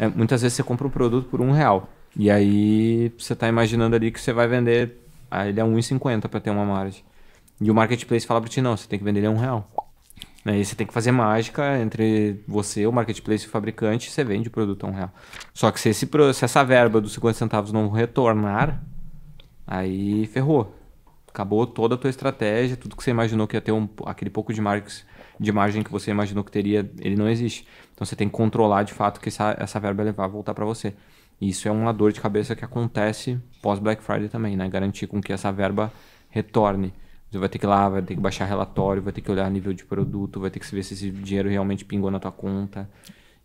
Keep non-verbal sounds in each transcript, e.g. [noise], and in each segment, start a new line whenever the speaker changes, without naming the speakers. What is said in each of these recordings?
É, muitas vezes você compra um produto por um real. E aí você está imaginando ali que você vai vender. Ah, ele é 1,50 para ter uma margem. E o marketplace fala para ti, não, você tem que vender ele a um real. Aí né, você tem que fazer mágica entre você, o marketplace e o fabricante, e você vende o produto a um real. Só que se, esse, se essa verba dos 50 centavos não retornar, aí ferrou. Acabou toda a tua estratégia, tudo que você imaginou que ia ter um, aquele pouco de margem de margem que você imaginou que teria, ele não existe. Então você tem que controlar de fato que essa, essa verba vai voltar para você. E isso é uma dor de cabeça que acontece pós Black Friday também, né? Garantir com que essa verba retorne. Você vai ter que ir lá, vai ter que baixar relatório, vai ter que olhar nível de produto, vai ter que ver se esse dinheiro realmente pingou na tua conta.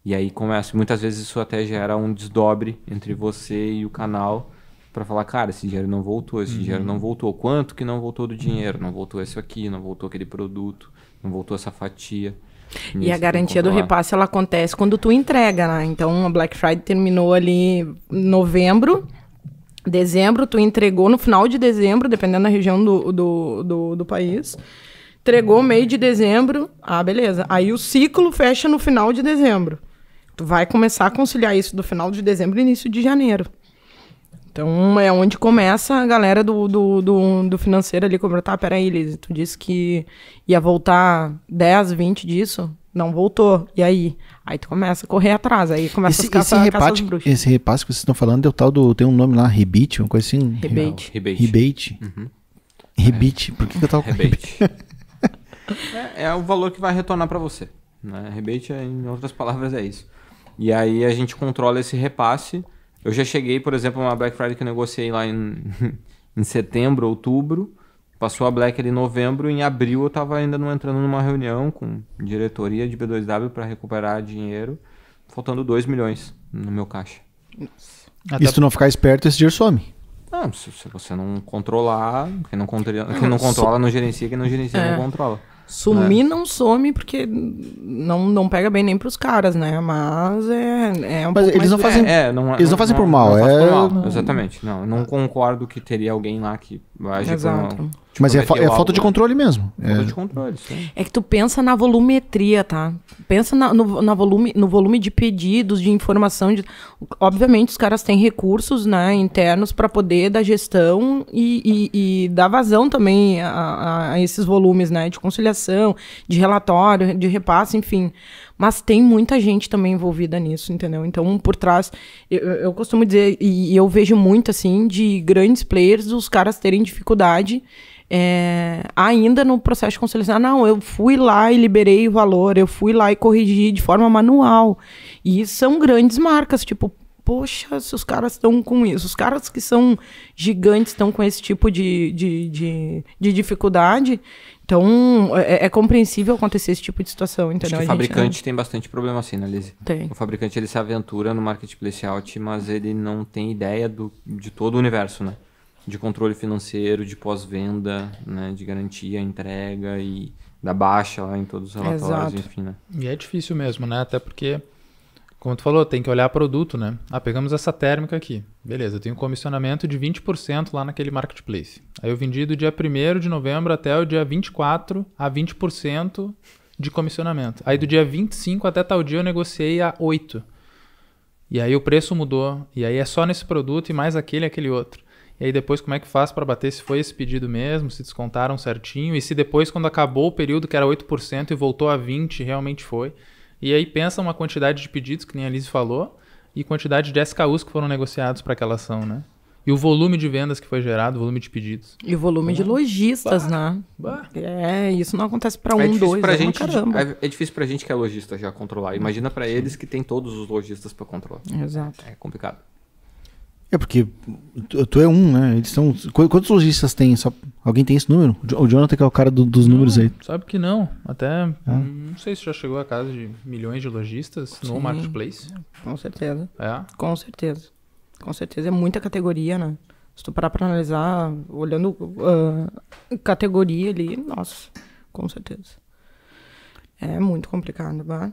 E aí começa. Muitas vezes isso até gera um desdobre entre você e o canal para falar, cara, esse dinheiro não voltou, esse uhum. dinheiro não voltou. Quanto que não voltou do dinheiro? Não voltou esse aqui, não voltou aquele produto não voltou essa fatia. E a garantia do repasse
ela acontece quando tu entrega, né? Então a Black Friday terminou ali em novembro, dezembro, tu entregou no final de dezembro, dependendo da região do, do, do, do país. Entregou meio de dezembro, ah, beleza. Aí o ciclo fecha no final de dezembro. Tu vai começar a conciliar isso do final de dezembro e início de janeiro. Então, é onde começa a galera do, do, do, do financeiro ali cobrar, tá, peraí, Liz, tu disse que ia voltar 10, 20 disso, não voltou, e aí? Aí tu começa a correr atrás, aí começa esse, a caça, esse repate, caça
Esse repasse que vocês estão falando, é o tal do, tem um nome lá, rebite, uma coisa assim? Rebate. Rebate. Rebate, uhum. por que, que eu tava com rebate? [laughs] é, é, o valor que vai retornar para você. Né? Rebate, é, em outras palavras, é isso. E aí a gente controla esse repasse eu já cheguei, por exemplo, uma Black Friday que eu negociei lá em, [laughs] em setembro, outubro. Passou a Black ali em novembro, em abril eu estava ainda não entrando numa reunião com diretoria de B2W para recuperar dinheiro, faltando 2 milhões no meu caixa. Até... E se tu não ficar esperto, esse dinheiro some. Não, se, se você não controlar, quem não, controla, quem não controla não gerencia, quem não gerencia é. não controla.
Sumir né? não some, porque não, não pega bem nem pros caras, né? Mas é, é um Mas é, é- eles não fazem, é, não, eles não, não fazem por mal. Não é... por mal.
Exatamente. Não, não concordo que teria alguém lá que age Exato. tipo, Mas é, fa é falta de controle
mesmo. Falta é. de controle, sim. É que tu pensa na volumetria, tá? Pensa na, no, na volume, no volume de pedidos, de informação. De... Obviamente, os caras têm recursos né, internos para poder dar gestão e, e, e, dar vazão também a, a esses volumes né, de conciliação investigação, de relatório, de repasse, enfim. Mas tem muita gente também envolvida nisso, entendeu? Então, por trás, eu, eu costumo dizer, e eu vejo muito, assim, de grandes players, os caras terem dificuldade é, ainda no processo de conciliação. Ah, não, eu fui lá e liberei o valor, eu fui lá e corrigi de forma manual. E são grandes marcas, tipo poxa, se os caras estão com isso, os caras que são gigantes estão com esse tipo de, de, de, de dificuldade, então é, é, é compreensível acontecer esse tipo de situação, entendeu? Acho que o fabricante
é. tem bastante problema assim, né, Lizzie? Tem. O fabricante ele se aventura no marketplace out, mas ele não tem ideia do, de todo o universo, né? De controle financeiro, de pós-venda, né? De garantia, entrega e da baixa lá em todos os relatórios, Exato. enfim, né? E é difícil mesmo, né? Até porque como tu falou, tem que olhar produto, né? Ah, pegamos essa térmica aqui. Beleza, eu tenho um comissionamento de 20% lá naquele marketplace. Aí eu vendi do dia 1 de novembro até o dia 24 a 20% de comissionamento. Aí do dia 25 até tal dia eu negociei a 8. E aí o preço mudou. E aí é só nesse produto e mais aquele aquele outro. E aí depois como é que faz para bater se foi esse pedido mesmo, se descontaram certinho e se depois quando acabou o período que era 8% e voltou a 20, realmente foi. E aí pensa uma quantidade de pedidos, que nem a Liz falou, e quantidade de SKUs que foram negociados para aquela ação, né? E o volume de vendas que foi gerado, o volume de pedidos.
E o volume de lojistas, né? Bah. É, isso não acontece para é um, é dois, pra é gente, caramba.
É, é difícil a gente que é lojista já controlar. Imagina para eles que tem todos os lojistas para controlar. Exato. É complicado. É porque tu, é um, né? Eles são quantos lojistas tem só Alguém tem esse número? O Jonathan que é o cara do, dos não, números aí. Sabe que não. Até é. Hum, não sei se já chegou a casa de milhões de lojistas Sim, no marketplace.
Com certeza. É. Com certeza. Com certeza é muita categoria, né? Se tu parar pra analisar, olhando uh, categoria ali, nossa, com certeza. É muito complicado, né?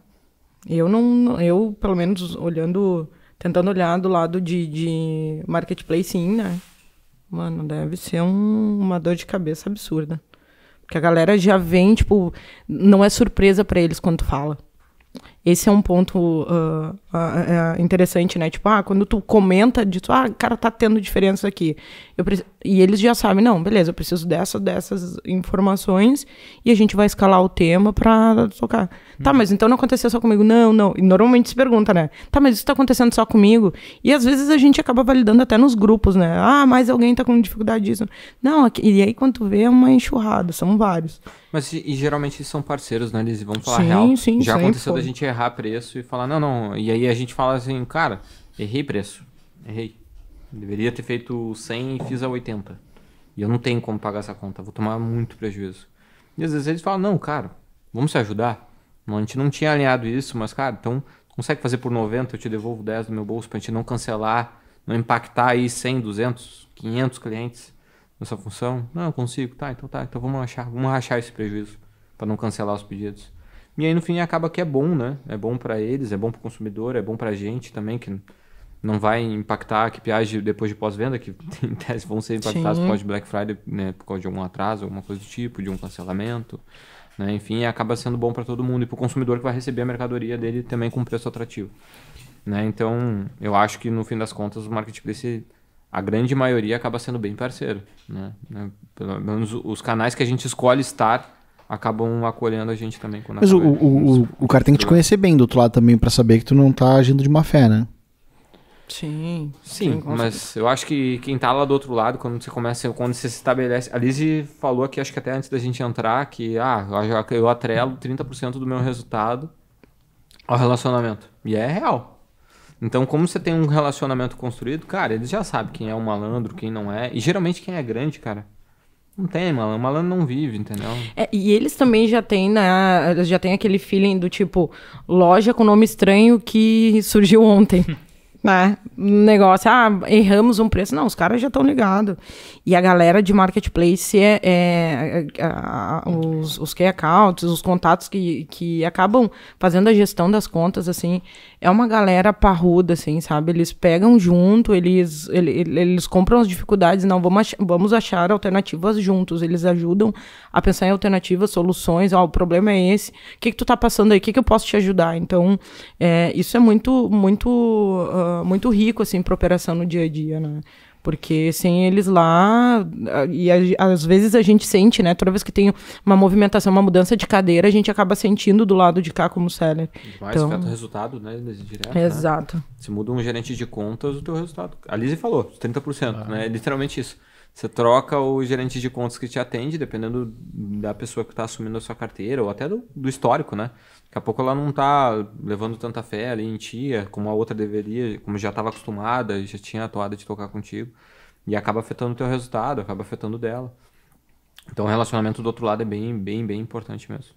Eu não. Eu, pelo menos, olhando. Tentando olhar do lado de, de marketplace, sim, né? Mano, deve ser um, uma dor de cabeça absurda. Porque a galera já vem, tipo, não é surpresa para eles quando tu fala. Esse é um ponto uh, uh, uh, interessante, né? Tipo, ah, quando tu comenta disso, ah, cara, tá tendo diferença aqui. E eles já sabem, não, beleza, eu preciso dessa, dessas informações e a gente vai escalar o tema pra tocar. Hum. Tá, uhum. mas então não aconteceu só comigo. Não, não. E normalmente se pergunta, né? Tá, mas isso tá acontecendo só comigo? E às vezes a gente acaba validando até nos grupos, né? Ah, mas alguém tá com dificuldade disso. Não, aqui... e aí quando tu vê é uma enxurrada, são vários.
Mas e, geralmente são parceiros, né? Eles vão falar sim, real. Sim, Já aconteceu foi. da gente errar preço e falar, não, não. E aí a gente fala assim, cara, errei preço. Errei. Deveria ter feito 100 e fiz a 80. E eu não tenho como pagar essa conta, vou tomar muito prejuízo. E às vezes eles falam, não, cara, vamos se ajudar. A gente não tinha alinhado isso, mas, cara, então consegue fazer por 90, eu te devolvo 10 do meu bolso pra gente não cancelar, não impactar aí 100, 200, 500 clientes nessa função? Não, eu consigo. Tá, então tá, então vamos rachar vamos rachar esse prejuízo para não cancelar os pedidos. E aí no fim acaba que é bom, né? É bom para eles, é bom para o consumidor, é bom para a gente também, que não vai impactar que piage depois de pós-venda, que [laughs] em tese vão ser impactados Sim. por causa de Black Friday, né? Por causa de algum atraso, alguma coisa do tipo, de um cancelamento. Né? Enfim, acaba sendo bom para todo mundo e para o consumidor que vai receber a mercadoria dele também com preço atrativo. Né? Então, eu acho que no fim das contas o marketplace, a grande maioria acaba sendo bem parceiro. Né? né? Pelo menos os canais que a gente escolhe estar acabam acolhendo a gente também. Quando Mas o, o, o, o cara tem que te conhecer bem do outro lado também para saber que tu não tá agindo de má fé, né?
Sim. Sim, mas
eu acho que quem tá lá do outro lado, quando você começa, quando você se estabelece. A Lizzie falou aqui, acho que até antes da gente entrar, que ah, eu atrelo 30% do meu resultado ao relacionamento. E é real. Então, como você tem um relacionamento construído, cara, eles já sabem quem é o um malandro, quem não é. E geralmente quem é grande, cara, não tem, malandro. Malandro não vive, entendeu?
É, e eles também já têm né? já tem aquele feeling do tipo loja com nome estranho que surgiu ontem. [laughs] né? Negócio, ah, erramos um preço. Não, os caras já estão ligados. E a galera de marketplace é, é, é, os, os key accounts, os contatos que, que acabam fazendo a gestão das contas, assim, é uma galera parruda, assim, sabe? Eles pegam junto, eles, eles, eles compram as dificuldades, não, vamos achar, vamos achar alternativas juntos. Eles ajudam a pensar em alternativas, soluções, ó, oh, o problema é esse, o que, que tu tá passando aí, o que, que eu posso te ajudar? Então, é, isso é muito, muito. Uh, muito rico, assim, para operação no dia a dia, né? Porque sem eles lá, e a, às vezes a gente sente, né? Toda vez que tem uma movimentação, uma mudança de cadeira, a gente acaba sentindo do lado de cá como seller. Mais então... o resultado, né? Direto, né? Exato. Né?
Se muda um gerente de contas, o teu resultado. A Lise falou, 30%, ah. né? É literalmente isso. Você troca o gerente de contas que te atende, dependendo da pessoa que está assumindo a sua carteira, ou até do, do, histórico, né? Daqui a pouco ela não está levando tanta fé ali em tia, é como a outra deveria, como já estava acostumada, já tinha atuado de tocar contigo. E acaba afetando o teu resultado, acaba afetando dela. Então o relacionamento do outro lado é bem, bem, bem importante mesmo.